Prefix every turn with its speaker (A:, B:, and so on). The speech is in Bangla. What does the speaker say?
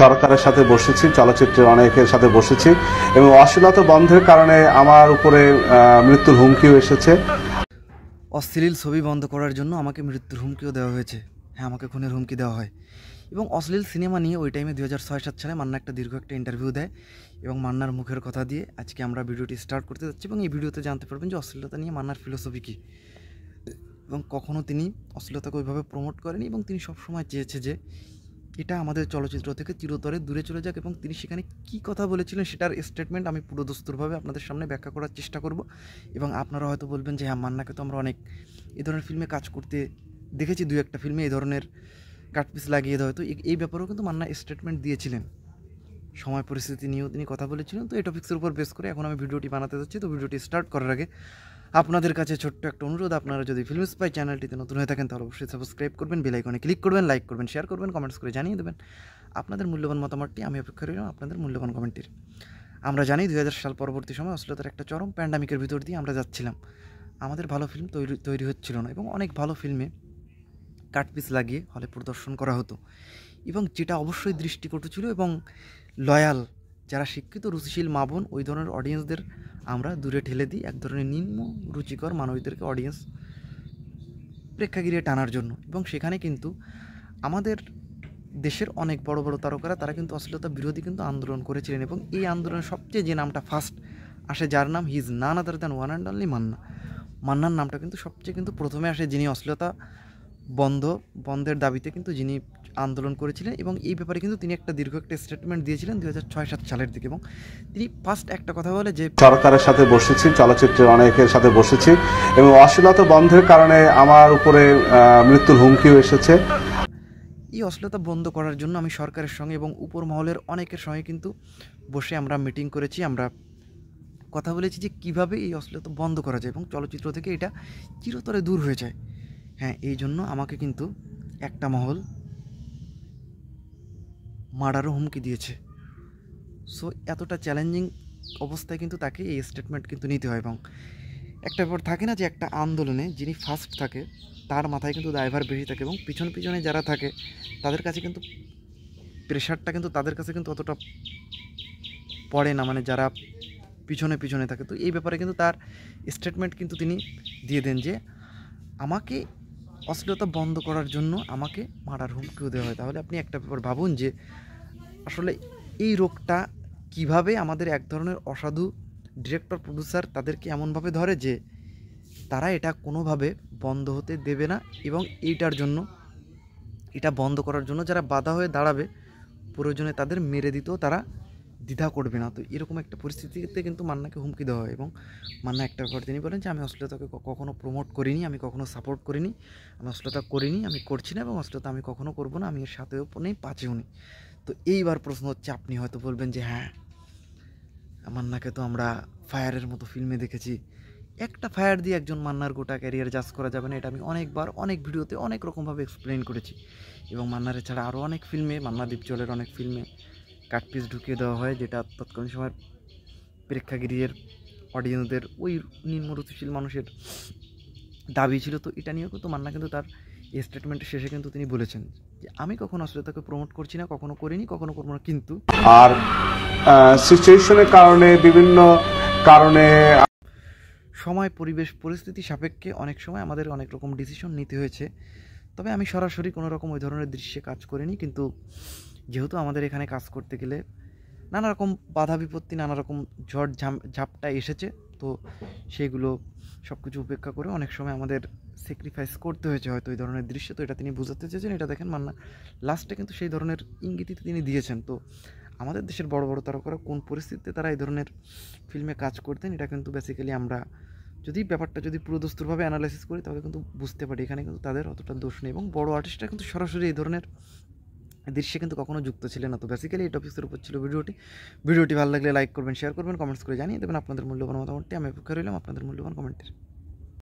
A: তারকারের সাথে বসেছি চলচ্চিত্রের অনেকের সাথে বসেছি এবং অশ্লীলতা বন্ধের কারণে আমার উপরে মৃত্যুর হুমকিও এসেছে অশ্লীল ছবি বন্ধ করার জন্য আমাকে মৃত্যুর হুমকিও দেওয়া হয়েছে হ্যাঁ আমাকে খুনের হুমকি দেওয়া হয় এবং অশ্লীল সিনেমা নিয়ে ওই টাইমে দু হাজার ছয় সাত সালে মান্না একটা দীর্ঘ একটা ইন্টারভিউ দেয় এবং মান্নার মুখের কথা দিয়ে আজকে আমরা ভিডিওটি স্টার্ট করতে যাচ্ছি এবং এই ভিডিওতে জানতে পারবেন যে অশ্লীলতা নিয়ে মান্নার ফিলোসফি কী এবং কখনও তিনি অশ্লীলতাকে ওইভাবে প্রমোট করেনি এবং তিনি সবসময় চেয়েছে যে এটা আমাদের চলচ্চিত্র থেকে চিরতরে দূরে চলে যাক এবং তিনি সেখানে কি কথা বলেছিলেন সেটার স্টেটমেন্ট আমি দস্তুরভাবে আপনাদের সামনে ব্যাখ্যা করার চেষ্টা করব এবং আপনারা হয়তো বলবেন যে হ্যাঁ মান্নাকে তো আমরা অনেক এ ধরনের ফিল্মে কাজ করতে দেখেছি দু একটা ফিল্মে এই ধরনের কাটপিস লাগিয়ে দেওয়া হয়তো এই ব্যাপারেও কিন্তু মান্না স্টেটমেন্ট দিয়েছিলেন সময় পরিস্থিতি নিয়েও তিনি কথা বলেছিলেন তো এই টপিক্সের উপর বেস করে এখন আমি ভিডিওটি বানাতে যাচ্ছি তো ভিডিওটি স্টার্ট করার আগে আপনাদের কাছে ছোট্ট একটা অনুরোধ আপনারা যদি ফিল্ম স্পাই চ্যানেলটিতে নতুন হয়ে থাকেন তাহলে অবশ্যই সাবস্ক্রাইব করবেন বেলাইকনে ক্লিক করবেন লাইক করবেন শেয়ার করবেন কমেন্টস করে জানিয়ে দেবেন আপনাদের মূল্যবান মতামতটি আমি অপেক্ষা রইলাম আপনাদের মূল্যবান কমেন্টটির আমরা জানি দু সাল পরবর্তী সময় অশ্লীলতার একটা চরম প্যান্ডামিকের ভিতর দিয়ে আমরা যাচ্ছিলাম আমাদের ভালো ফিল্ম তৈরি তৈরি হচ্ছিল না এবং অনেক ভালো ফিল্মে কাটপিস লাগিয়ে হলে প্রদর্শন করা হতো এবং যেটা অবশ্যই দৃষ্টিকটু ছিল এবং লয়াল যারা শিক্ষিত রুচিশীল মাবন ওই ধরনের অডিয়েন্সদের আমরা দূরে ঠেলে দিই এক ধরনের নিম্ন রুচিকর মানুষদেরকে অডিয়েন্স প্রেক্ষাগৃহে টানার জন্য এবং সেখানে কিন্তু আমাদের দেশের অনেক বড় বড় তারকারা তারা কিন্তু অশ্লীলতা বিরোধী কিন্তু আন্দোলন করেছিলেন এবং এই আন্দোলনের সবচেয়ে যে নামটা ফার্স্ট আসে যার নাম his none other than one and only Manna মান্নার নামটা কিন্তু সবচেয়ে কিন্তু প্রথমে আসে যিনি অশ্লীলতা বন্ধ বন্ধের দাবিতে কিন্তু যিনি আন্দোলন করেছিলেন এবং এই ব্যাপারে কিন্তু তিনি একটা দীর্ঘ একটা স্টেটমেন্ট দিয়েছিলেন দুই হাজার ছয় সাত সালের দিকে এবং তিনি ফার্স্ট একটা কথা বলে যে সরকারের সাথে বসেছি চলচ্চিত্রের অনেকের সাথে বসেছি এবং অশ্লীলতা বন্ধের কারণে আমার উপরে মৃত্যুর হুমকিও এসেছে এই অশ্লীলতা বন্ধ করার জন্য আমি সরকারের সঙ্গে এবং উপর মহলের অনেকের সঙ্গে কিন্তু বসে আমরা মিটিং করেছি আমরা কথা বলেছি যে কিভাবে এই অশ্লীলতা বন্ধ করা যায় এবং চলচ্চিত্র থেকে এটা চিরতরে দূর হয়ে যায় হ্যাঁ এই জন্য আমাকে কিন্তু একটা মহল মার্ডারও হুমকি দিয়েছে সো এতটা চ্যালেঞ্জিং অবস্থায় কিন্তু তাকে এই স্টেটমেন্ট কিন্তু নিতে হয় এবং একটা ব্যাপার থাকে না যে একটা আন্দোলনে যিনি ফার্স্ট থাকে তার মাথায় কিন্তু দায়ভার বেশি থাকে এবং পিছন পিছনে যারা থাকে তাদের কাছে কিন্তু প্রেশারটা কিন্তু তাদের কাছে কিন্তু অতটা পড়ে না মানে যারা পিছনে পিছনে থাকে তো এই ব্যাপারে কিন্তু তার স্টেটমেন্ট কিন্তু তিনি দিয়ে দেন যে আমাকে অশ্লীলতা বন্ধ করার জন্য আমাকে মারার হুমকিও দেওয়া হয় তাহলে আপনি একটা ব্যাপার ভাবুন যে আসলে এই রোগটা কিভাবে আমাদের এক ধরনের অসাধু ডিরেক্টর প্রডিউসার তাদেরকে এমনভাবে ধরে যে তারা এটা কোনোভাবে বন্ধ হতে দেবে না এবং এইটার জন্য এটা বন্ধ করার জন্য যারা বাধা হয়ে দাঁড়াবে প্রয়োজনে তাদের মেরে দিতেও তারা দ্বিধা করবে না তো এরকম একটা পরিস্থিতিতে কিন্তু মান্নাকে হুমকি দেওয়া হয় এবং মান্না একটা ব্যাপার তিনি বলেন যে আমি অশ্লীলতাকে কখনো প্রমোট করিনি আমি কখনও সাপোর্ট করিনি আমি অশ্লীলতা করিনি আমি করছি না এবং অশ্লীলতা আমি কখনও করবো না আমি এর সাথেও নেই পাচেও নেই তো এইবার প্রশ্ন হচ্ছে আপনি হয়তো বলবেন যে হ্যাঁ মান্নাকে তো আমরা ফায়ারের মতো ফিল্মে দেখেছি একটা ফায়ার দিয়ে একজন মান্নার গোটা ক্যারিয়ার জাজ করা যাবে না এটা আমি অনেকবার অনেক ভিডিওতে অনেক রকমভাবে এক্সপ্লেন করেছি এবং মান্নার ছাড়া আরও অনেক ফিল্মে মান্না দ্বীপচলের অনেক ফিল্মে কাটপিস ঢুকিয়ে দেওয়া হয় যেটা তৎকালীন সময়ের প্রেক্ষাগৃহের অডিয়েন্সদের ওই নিম্নরুচিশীল মানুষের দাবি ছিল তো এটা নিয়েও কিন্তু মান্না কিন্তু তার স্টেটমেন্টের শেষে কিন্তু তিনি বলেছেন যে আমি কখনো আসলে তাকে প্রমোট করছি না কখনো করিনি কখনো করবো না কিন্তু আর সিচুয়েশনের কারণে বিভিন্ন কারণে সময় পরিবেশ পরিস্থিতি সাপেক্ষে অনেক সময় আমাদের অনেক রকম ডিসিশন নিতে হয়েছে তবে আমি সরাসরি কোনো রকম ওই ধরনের দৃশ্যে কাজ করিনি কিন্তু যেহেতু আমাদের এখানে কাজ করতে গেলে নানা রকম বাধা বিপত্তি নানা রকম ঝড় ঝাপটা এসেছে তো সেইগুলো সব কিছু উপেক্ষা করে অনেক সময় আমাদের স্যাক্রিফাইস করতে হয়েছে হয়তো এই ধরনের দৃশ্য তো এটা তিনি বোঝাতে চেয়েছেন এটা দেখেন মান্না লাস্টে কিন্তু সেই ধরনের ইঙ্গিতই তিনি দিয়েছেন তো আমাদের দেশের বড় বড় তারকারা কোন পরিস্থিতিতে তারা এই ধরনের ফিল্মে কাজ করতেন এটা কিন্তু বেসিক্যালি আমরা যদি ব্যাপারটা যদি পুরোদস্তুরভাবে অ্যানালাইসিস করি তাহলে কিন্তু বুঝতে পারি এখানে কিন্তু তাদের অতটা দোষ নেই এবং বড় আর্টিস্টরা কিন্তু সরাসরি এই ধরনের দৃশ্যে কিন্তু কখনো যুক্ত ছিলেন না তো বেসিক্যালি এই টপিক্সের উপর ছিল ভিডিওটি ভিডিওটি ভালো লাগলে লাইক করবেন শেয়ার করবেন কমেন্টস করে জানিয়ে দেবেন আপনাদের মূল্যবান মতামতটি আমি অপেক্ষা রইলাম আপনাদের মূল্যবান কমেন্টের